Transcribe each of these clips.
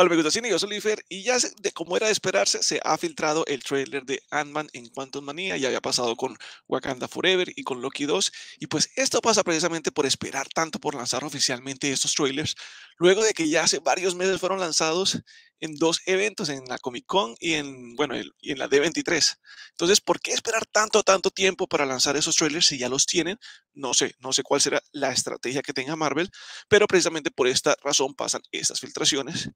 Hola me de cine, yo soy y ya de, como era de esperarse, se ha filtrado el tráiler de Ant-Man en Quantum Manía, ya había pasado con Wakanda Forever y con Loki 2, y pues esto pasa precisamente por esperar tanto por lanzar oficialmente estos trailers, luego de que ya hace varios meses fueron lanzados en dos eventos, en la Comic Con y en, bueno, y en la D23. Entonces, ¿por qué esperar tanto, tanto tiempo para lanzar esos trailers si ya los tienen? No sé, no sé cuál será la estrategia que tenga Marvel, pero precisamente por esta razón pasan estas filtraciones.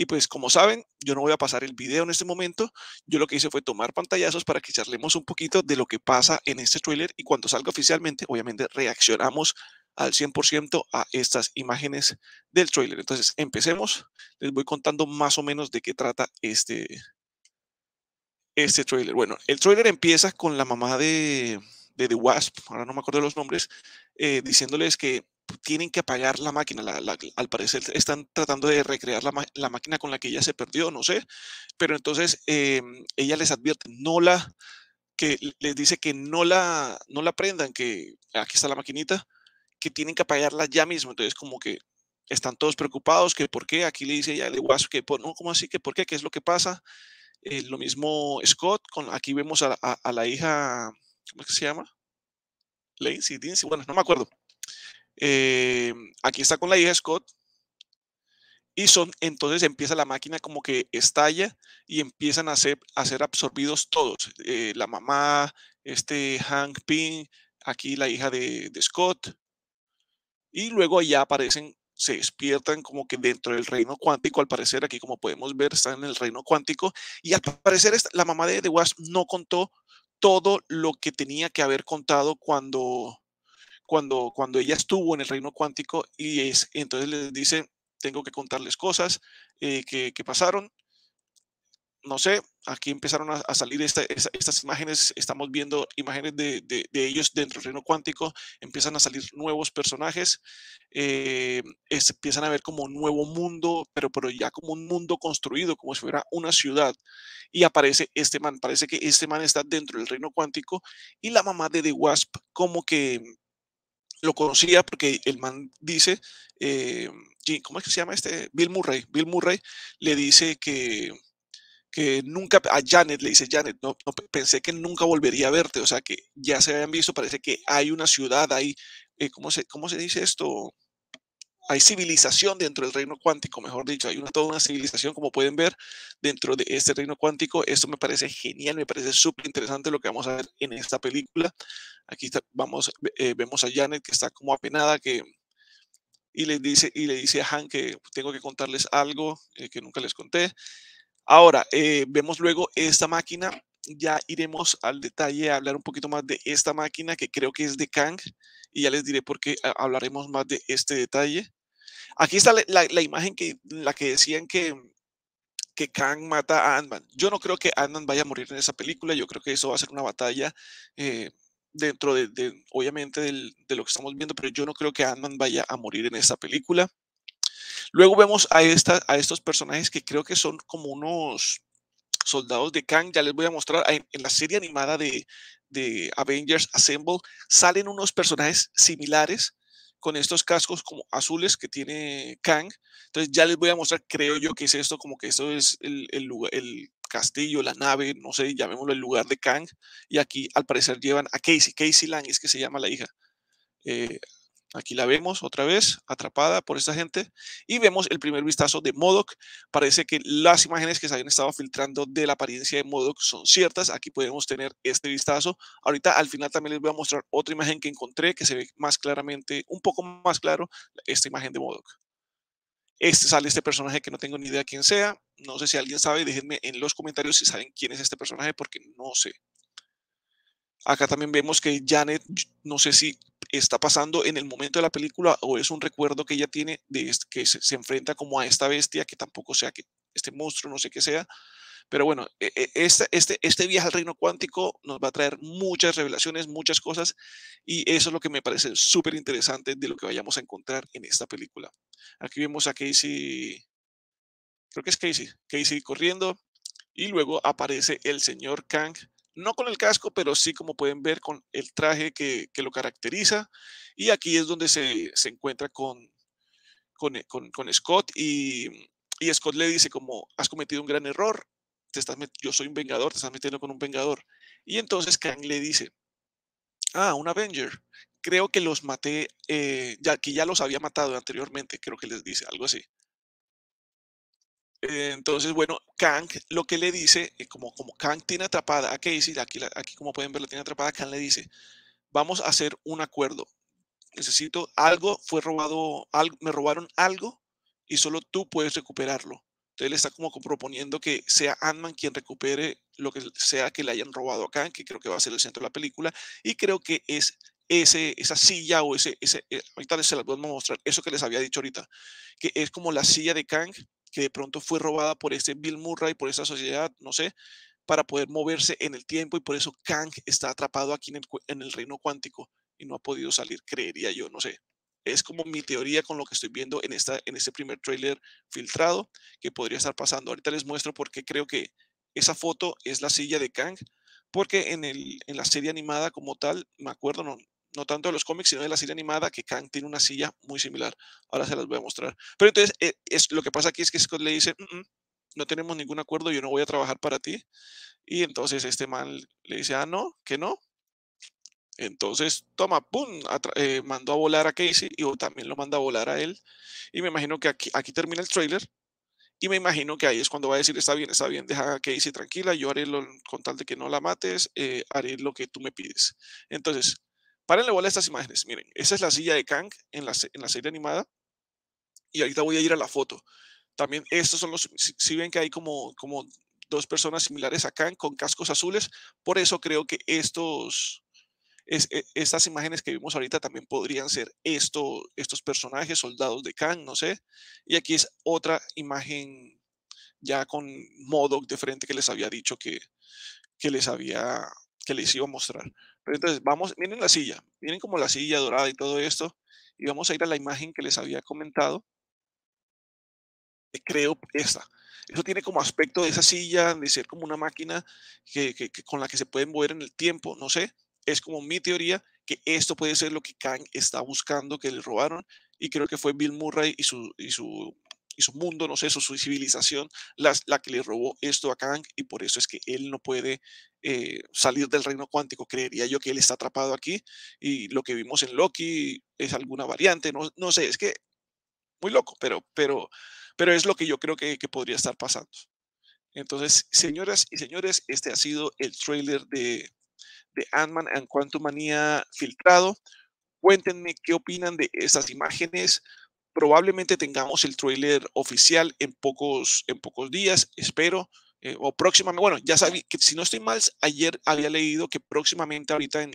Y pues como saben, yo no voy a pasar el video en este momento. Yo lo que hice fue tomar pantallazos para que charlemos un poquito de lo que pasa en este trailer y cuando salga oficialmente, obviamente reaccionamos al 100% a estas imágenes del tráiler. Entonces, empecemos. Les voy contando más o menos de qué trata este, este tráiler. Bueno, el tráiler empieza con la mamá de, de The Wasp, ahora no me acuerdo de los nombres, eh, diciéndoles que tienen que apagar la máquina. al parecer están tratando de recrear la, máquina con la que ella se perdió, no sé. Pero entonces eh, ella les advierte, no la, que les dice que no la, no la prendan, que aquí está la maquinita, que tienen que apagarla ya mismo. Entonces como que están todos preocupados, que por qué, aquí le dice ella, de guaso, que por, no, ¿cómo así? que por qué? ¿Qué es lo que pasa? Eh, lo mismo Scott, con, aquí vemos a, la hija, ¿cómo es que se llama? Lindsay, Lindsay, bueno, no me acuerdo. Eh, aquí está con la hija Scott. Y son, entonces empieza la máquina como que estalla y empiezan a ser, a ser absorbidos todos. Eh, la mamá, este Hank Ping aquí la hija de, Scott. Y luego allá aparecen se despiertan como que dentro del reino cuántico, al parecer aquí como podemos ver están en el reino cuántico y al parecer la mamá de The Wasp no contó todo lo que tenía que haber contado cuando cuando, cuando ella estuvo en el reino cuántico y es, entonces les dice, tengo que contarles cosas eh, que, pasaron. No sé, aquí empezaron a, salir estas imágenes, estamos viendo imágenes de, de, ellos dentro del reino cuántico, empiezan a salir nuevos personajes, eh, empiezan a ver como un nuevo mundo, pero, pero ya como un mundo construido, como si fuera una ciudad. Y aparece este man, parece que este man está dentro del reino cuántico y la mamá de The Wasp como que lo conocía porque el man dice, eh, ¿cómo es que se llama este? Bill Murray. Bill Murray le dice que, que nunca, a Janet le dice, Janet, no, no, pensé que nunca volvería a verte, o sea que ya se habían visto, parece que hay una ciudad, ahí, eh, ¿cómo, se, ¿cómo se dice esto? hay civilización dentro del reino cuántico, mejor dicho, hay una, toda una civilización, como pueden ver, dentro de este reino cuántico. Esto me parece genial, me parece súper interesante lo que vamos a ver en esta película. Aquí vamos, eh, vemos a Janet que está como apenada, que, y, le dice, y le dice a Han que tengo que contarles algo eh, que nunca les conté. Ahora, eh, vemos luego esta máquina. Ya iremos al detalle a hablar un poquito más de esta máquina que creo que es de Kang y ya les diré por qué hablaremos más de este detalle. Aquí está la, imagen que, la que decían que, que Kang mata a ant Yo no creo que ant vaya a morir en esa película. Yo creo que eso va a ser una batalla eh, dentro de, obviamente, de lo que estamos viendo, pero yo no creo que ant vaya a morir en esa película. Luego vemos a, esta, a estos personajes que creo que son como unos soldados de Kang. Ya les voy a mostrar en, la serie animada de, de Avengers Assemble. Salen unos personajes similares con estos cascos como azules que tiene Kang. Entonces ya les voy a mostrar, creo yo, que es esto, como que esto es el, el, lugar, el castillo, la nave, no sé, llamémoslo el lugar de Kang. Y aquí al parecer llevan a Casey, Casey Lang es que se llama la hija. Eh, Aquí la vemos otra vez, atrapada por esta gente. Y vemos el primer vistazo de Modoc. Parece que las imágenes que se habían estado filtrando de la apariencia de Modoc son ciertas. Aquí podemos tener este vistazo. Ahorita al final también les voy a mostrar otra imagen que encontré que se ve más claramente, un poco más claro, esta imagen de Modoc. Este sale este personaje que no tengo ni idea quién sea. No sé si alguien sabe, déjenme en los comentarios si saben quién es este personaje porque no sé. Acá también vemos que Janet, no sé si está pasando en el momento de la película o es un recuerdo que ella tiene de que se, enfrenta como a esta bestia que tampoco sea que este monstruo, no sé qué sea. Pero bueno, este, este, este viaje al reino cuántico nos va a traer muchas revelaciones, muchas cosas, y eso es lo que me parece súper interesante de lo que vayamos a encontrar en esta película. Aquí vemos a Casey, creo que es Casey, Casey corriendo, y luego aparece el señor Kang, no con el casco, pero sí como pueden ver con el traje que, lo caracteriza. Y aquí es donde se, encuentra con, con, eh, Scott y, Scott le dice como, has cometido un gran error, te yo soy un vengador, te estás metiendo con un vengador. Y entonces Kang le dice, ah, un Avenger, creo que los maté, eh, ya que ya los había matado anteriormente, creo que les dice algo así. Eh, entonces, bueno, Kang lo que le dice, eh, como, como Kang tiene atrapada a Casey, aquí, aquí como pueden ver la tiene atrapada, Kang le dice, vamos a hacer un acuerdo. Necesito algo, fue robado, me robaron algo y solo tú puedes recuperarlo. Entonces le está como proponiendo que sea Ant-Man quien recupere lo que sea que le hayan robado a Kang, que creo que va a ser el centro de la película, y creo que es ese, esa silla o ese, ese, eh, ahorita se las voy a mostrar, eso que les había dicho ahorita, que es como la silla de Kang que de pronto fue robada por este Bill Murray, por esa sociedad, no sé, para poder moverse en el tiempo y por eso Kang está atrapado aquí en el, reino cuántico y no ha podido salir, creería yo, no sé. Es como mi teoría con lo que estoy viendo en, esta, en este primer tráiler filtrado que podría estar pasando. Ahorita les muestro por qué creo que esa foto es la silla de Kang, porque en, el, en la serie animada como tal, me acuerdo, no, no tanto de los cómics, sino de la serie animada, que Kang tiene una silla muy similar. Ahora se las voy a mostrar. Pero entonces, eh, es, lo que pasa aquí es que Scott le dice, mm, mm, no tenemos ningún acuerdo, yo no voy a trabajar para ti. Y entonces este man le dice, ah, no, que no. Entonces, toma, pum, eh, mandó a volar a Casey y oh, también lo manda a volar a él. Y me imagino que aquí, aquí termina el tráiler Y me imagino que ahí es cuando va a decir, está bien, está bien, deja a Casey tranquila, yo haré lo, con tal de que no la mates, eh, haré lo que tú me pides. Entonces, Párenle bola a estas imágenes. Miren, esa es la silla de Kang en la, serie animada. Y ahorita voy a ir a la foto. También estos son los, si, ven que hay como, como dos personas similares a Kang con cascos azules, por eso creo que estos, es, e, estas imágenes que vimos ahorita también podrían ser estos personajes, soldados de Kang, no sé. Y aquí es otra imagen ya con Modoc de frente que les había dicho que, que les había, que les iba a mostrar entonces vamos, miren la silla, miren como la silla dorada y todo esto, y vamos a ir a la imagen que les había comentado. Creo esta. Eso tiene como aspecto de esa silla, de ser como una máquina que con la que se pueden mover en el tiempo, no sé. Es como mi teoría que esto puede ser lo que Kang está buscando, que le robaron, y creo que fue Bill Murray y su, y su y su mundo, no sé, su, civilización, la la que le robó esto a Kang y por eso es que él no puede eh, salir del reino cuántico. Creería yo que él está atrapado aquí y lo que vimos en Loki es alguna variante, no, no sé, es que muy loco, pero, pero, pero es lo que yo creo que, que podría estar pasando. Entonces, señoras y señores, este ha sido el trailer de, de Ant-Man and Manía filtrado. Cuéntenme qué opinan de estas imágenes probablemente tengamos el trailer oficial en pocos, en pocos días, espero. Eh, o próximamente, bueno, ya sabéis que si no estoy mal, ayer había leído que próximamente ahorita en,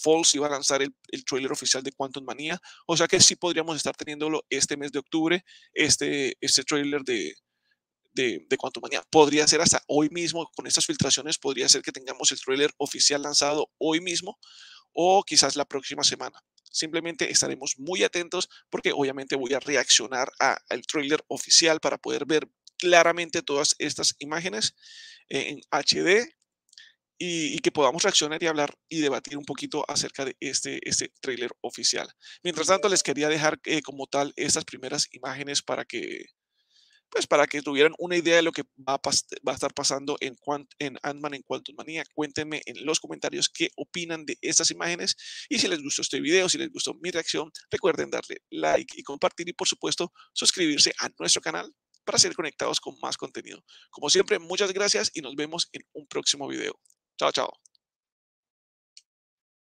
Falls iba a lanzar el, trailer oficial de Quantum Manía, o sea que sí podríamos estar teniéndolo este mes de octubre, este, este trailer de, de, de Quantum Manía. Podría ser hasta hoy mismo, con estas filtraciones, podría ser que tengamos el trailer oficial lanzado hoy mismo o quizás la próxima semana. Simplemente estaremos muy atentos porque obviamente voy a reaccionar al trailer oficial para poder ver claramente todas estas imágenes eh, en HD y, que podamos reaccionar y hablar y debatir un poquito acerca de este, este trailer oficial. Mientras tanto, les quería dejar eh, como tal estas primeras imágenes para que pues para que tuvieran una idea de lo que va a, estar pasando en, en Ant-Man en Quantum Manía. Cuéntenme en los comentarios qué opinan de estas imágenes y si les gustó este video, si les gustó mi reacción, recuerden darle like y compartir y por supuesto suscribirse a nuestro canal para ser conectados con más contenido. Como siempre, muchas gracias y nos vemos en un próximo video. Chao, chao.